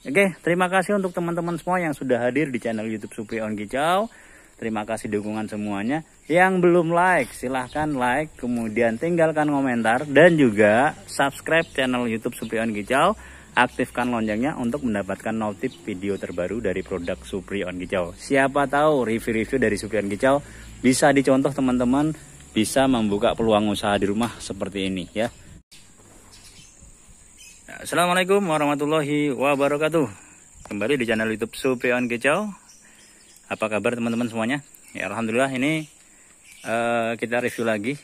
Oke, terima kasih untuk teman-teman semua yang sudah hadir di channel YouTube Supri On Kicau. Terima kasih dukungan semuanya. Yang belum like, silahkan like, kemudian tinggalkan komentar dan juga subscribe channel YouTube Supri On Kicau. Aktifkan loncengnya untuk mendapatkan notif video terbaru dari produk Supri On Kicau. Siapa tahu review-review dari Supri On Kicau bisa dicontoh teman-teman bisa membuka peluang usaha di rumah seperti ini ya. Assalamualaikum warahmatullahi wabarakatuh Kembali di channel youtube Supion Kicau Apa kabar teman-teman semuanya? Ya Alhamdulillah ini uh, kita review lagi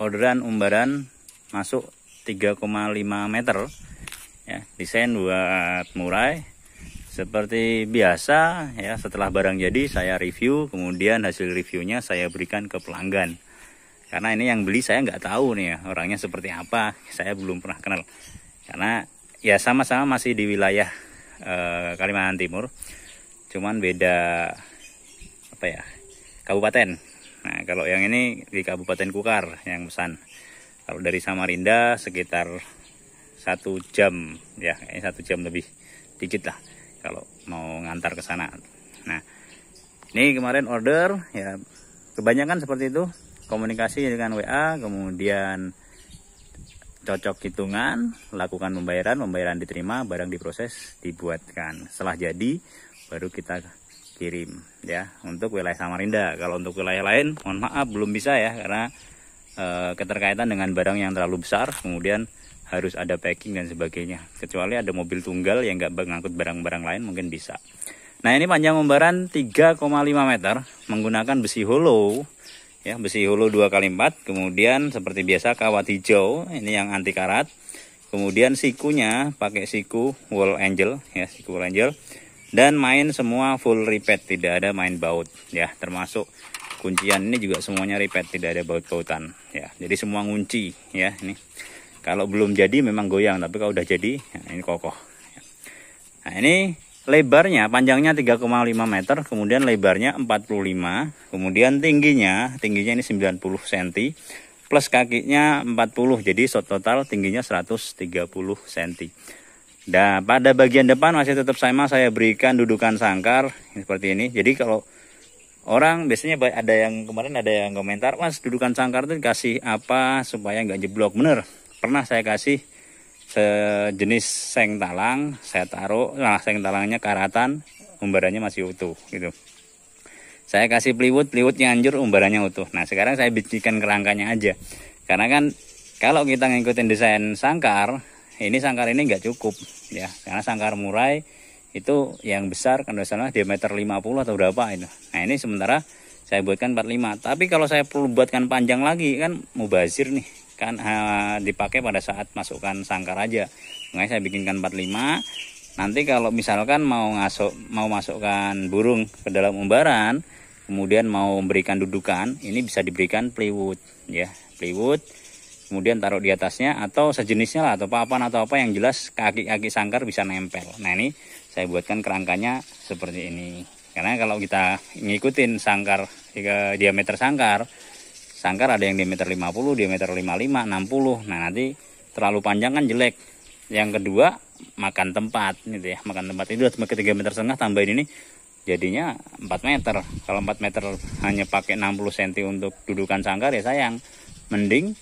Orderan umbaran masuk 3,5 meter ya, Desain buat murai Seperti biasa ya setelah barang jadi saya review Kemudian hasil reviewnya saya berikan ke pelanggan karena ini yang beli saya nggak tahu nih ya orangnya seperti apa saya belum pernah kenal karena ya sama-sama masih di wilayah e, Kalimantan Timur cuman beda apa ya kabupaten nah kalau yang ini di Kabupaten Kukar yang pesan kalau dari Samarinda sekitar satu jam ya ini satu jam lebih dikit lah kalau mau ngantar ke sana nah ini kemarin order ya kebanyakan seperti itu komunikasi dengan WA kemudian cocok hitungan, lakukan pembayaran, pembayaran diterima, barang diproses, dibuatkan. Setelah jadi, baru kita kirim ya untuk wilayah Samarinda. Kalau untuk wilayah lain, mohon maaf belum bisa ya karena e, keterkaitan dengan barang yang terlalu besar, kemudian harus ada packing dan sebagainya. Kecuali ada mobil tunggal yang nggak mengangkut barang-barang lain mungkin bisa. Nah ini panjang umbaran 3,5 meter menggunakan besi hollow ya besi hulu 2 kali 4 kemudian seperti biasa kawat hijau ini yang anti karat kemudian sikunya pakai siku wall angel ya siku wall angel dan main semua full repeat tidak ada main baut ya termasuk kuncian ini juga semuanya repeat tidak ada baut-bautan ya jadi semua ngunci ya ini kalau belum jadi memang goyang tapi kalau udah jadi ya, ini kokoh ya. nah ini lebarnya panjangnya 3,5 meter kemudian lebarnya 45 kemudian tingginya tingginya ini 90 cm plus kakinya 40 jadi total tingginya 130 cm Nah, pada bagian depan masih tetap sama saya berikan dudukan sangkar seperti ini. Jadi kalau orang biasanya ada yang kemarin ada yang komentar, "Mas, dudukan sangkar itu dikasih apa supaya nggak jeblok?" Bener. Pernah saya kasih sejenis seng talang saya taruh nah seng talangnya karatan umbarannya masih utuh gitu saya kasih peliwut peliwutnya hancur umbarannya utuh nah sekarang saya bikinkan kerangkanya aja karena kan kalau kita ngikutin desain sangkar ini sangkar ini nggak cukup ya karena sangkar murai itu yang besar kan salah diameter 50 atau berapa ini nah ini sementara saya buatkan 45 tapi kalau saya perlu buatkan panjang lagi kan mau mubazir nih kan uh, dipakai pada saat masukkan sangkar aja makanya saya bikinkan 45 nanti kalau misalkan mau ngasuk mau masukkan burung ke dalam umbaran kemudian mau memberikan dudukan ini bisa diberikan plywood ya plywood kemudian taruh di atasnya atau sejenisnya lah atau papan atau apa yang jelas kaki-kaki sangkar bisa nempel nah ini saya buatkan kerangkanya seperti ini karena kalau kita ngikutin sangkar ke diameter sangkar sangkar ada yang diameter 50 diameter 55 60 nah nanti terlalu panjang kan jelek yang kedua makan tempat gitu ya makan tempat itu sampai ke 3 meter setengah tambahin ini jadinya 4 meter kalau 4 meter hanya pakai 60 cm untuk dudukan sangkar ya sayang mending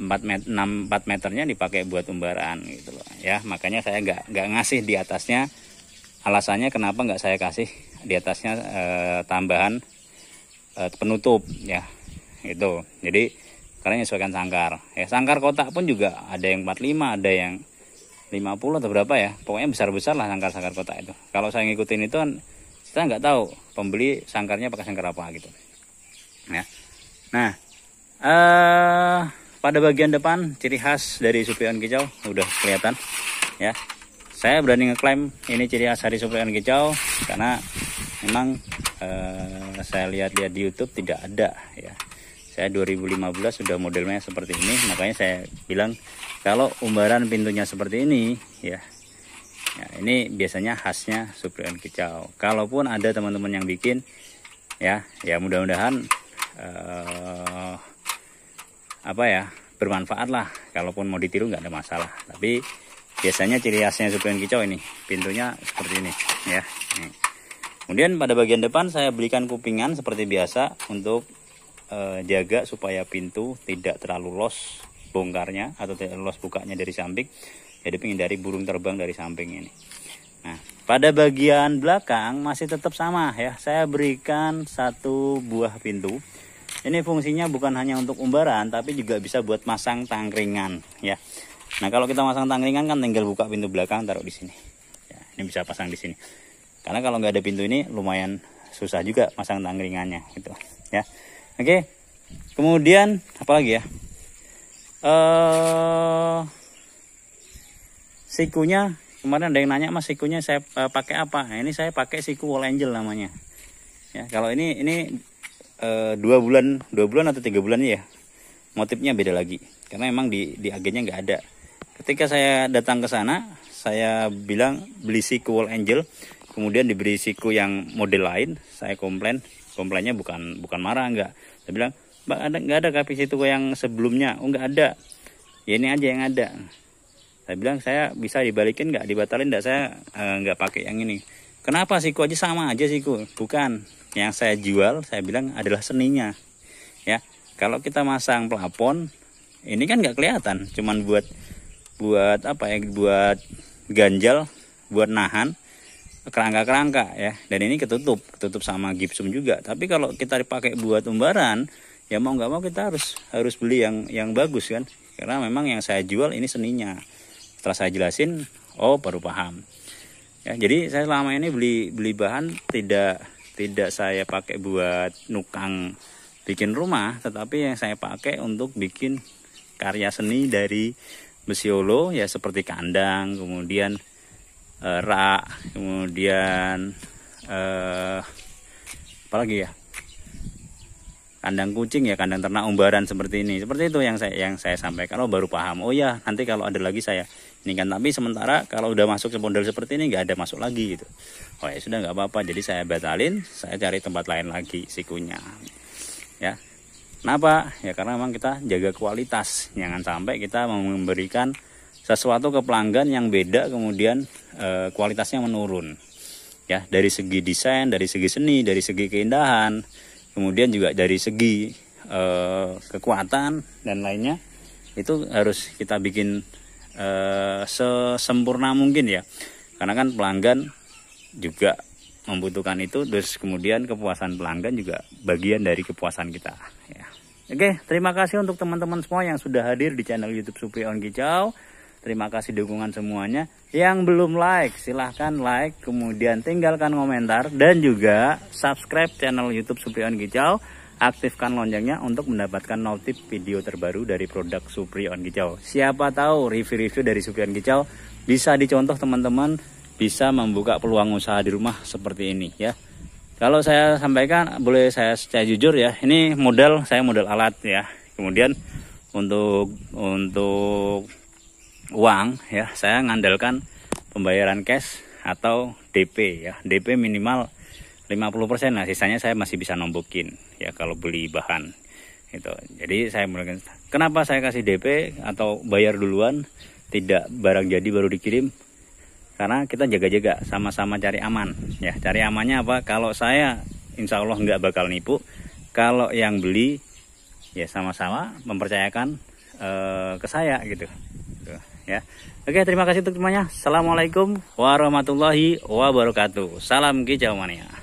4 meter 6, 4 meternya dipakai buat umbaran gitu loh ya makanya saya nggak nggak ngasih di atasnya alasannya kenapa nggak saya kasih di atasnya e, tambahan e, penutup ya itu jadi karena sesuaikan sangkar ya sangkar kotak pun juga ada yang 45 ada yang 50 atau berapa ya pokoknya besar-besar lah sangkar-sangkar kotak itu kalau saya ngikutin itu kan saya nggak tahu pembeli sangkarnya pakai sangkar apa gitu ya nah eh pada bagian depan ciri khas dari Supion kicau udah kelihatan ya saya berani ngeklaim ini ciri khas dari Supion kicau karena memang eh, saya lihat-lihat di YouTube tidak ada ya saya 2015 sudah modelnya seperti ini makanya saya bilang kalau umbaran pintunya seperti ini ya ya ini biasanya khasnya suprian kicau kalaupun ada teman-teman yang bikin ya ya mudah-mudahan eh, apa ya bermanfaat lah kalaupun mau ditiru nggak ada masalah tapi biasanya ciri khasnya suprian kicau ini pintunya seperti ini ya ini. kemudian pada bagian depan saya belikan kupingan seperti biasa untuk eh, jaga supaya pintu tidak terlalu los bongkarnya atau tidak los bukanya dari samping jadi dari burung terbang dari samping ini nah pada bagian belakang masih tetap sama ya saya berikan satu buah pintu ini fungsinya bukan hanya untuk umbaran tapi juga bisa buat masang tangkringan ya nah kalau kita masang tangkringan kan tinggal buka pintu belakang taruh di sini ya, ini bisa pasang di sini karena kalau nggak ada pintu ini lumayan susah juga masang tangkringannya gitu ya oke okay? kemudian apa lagi ya uh, sikunya kemarin ada yang nanya mas sikunya saya uh, pakai apa nah, ini saya pakai siku wall angel namanya ya kalau ini ini uh, dua bulan dua bulan atau tiga bulan ya motifnya beda lagi karena emang di di agennya nggak ada ketika saya datang ke sana saya bilang beli siku wall angel kemudian diberi siku yang model lain saya komplain komplainnya bukan bukan marah enggak saya bilang mbak ada nggak ada kapis itu yang sebelumnya oh nggak ada ya ini aja yang ada saya bilang saya bisa dibalikin nggak dibatalin nggak saya eh, nggak pakai yang ini kenapa sih? kok aja sama aja sih siku bukan yang saya jual saya bilang adalah seninya ya kalau kita masang plafon ini kan nggak kelihatan cuman buat buat apa ya buat ganjal buat nahan kerangka-kerangka ya dan ini ketutup ketutup sama gipsum juga tapi kalau kita dipakai buat umbaran ya mau nggak mau kita harus harus beli yang yang bagus kan karena memang yang saya jual ini seninya setelah saya jelasin oh baru paham ya jadi saya selama ini beli beli bahan tidak tidak saya pakai buat nukang bikin rumah tetapi yang saya pakai untuk bikin karya seni dari besiolo ya seperti kandang kemudian uh, eh, rak kemudian uh, apa lagi ya kandang kucing ya kandang ternak umbaran seperti ini seperti itu yang saya yang saya sampaikan oh baru paham oh ya nanti kalau ada lagi saya ini kan tapi sementara kalau udah masuk ke pondel seperti ini nggak ada masuk lagi gitu oh ya sudah nggak apa-apa jadi saya batalin saya cari tempat lain lagi sikunya ya kenapa ya karena memang kita jaga kualitas jangan sampai kita memberikan sesuatu ke pelanggan yang beda kemudian e, kualitasnya menurun ya dari segi desain dari segi seni dari segi keindahan kemudian juga dari segi e, kekuatan dan lainnya itu harus kita bikin e, sesempurna mungkin ya karena kan pelanggan juga membutuhkan itu terus kemudian kepuasan pelanggan juga bagian dari kepuasan kita ya. Oke, terima kasih untuk teman-teman semua yang sudah hadir di channel YouTube Supri On Kicau. Terima kasih dukungan semuanya. Yang belum like, silahkan like, kemudian tinggalkan komentar dan juga subscribe channel YouTube Suprion Gicau. Aktifkan loncengnya untuk mendapatkan notif video terbaru dari produk Suprion Gicau. Siapa tahu review-review dari Suprion Gicau bisa dicontoh teman-teman bisa membuka peluang usaha di rumah seperti ini ya. Kalau saya sampaikan boleh saya secara jujur ya, ini model saya model alat ya. Kemudian untuk untuk uang ya saya ngandalkan pembayaran cash atau DP ya DP minimal 50% nah sisanya saya masih bisa nombokin ya kalau beli bahan itu jadi saya mulai kenapa saya kasih DP atau bayar duluan tidak barang jadi baru dikirim karena kita jaga-jaga sama-sama cari aman ya cari amannya apa kalau saya insya Allah nggak bakal nipu kalau yang beli ya sama-sama mempercayakan eh, ke saya gitu ya. Oke, terima kasih untuk semuanya. Assalamualaikum warahmatullahi wabarakatuh. Salam kicau mania.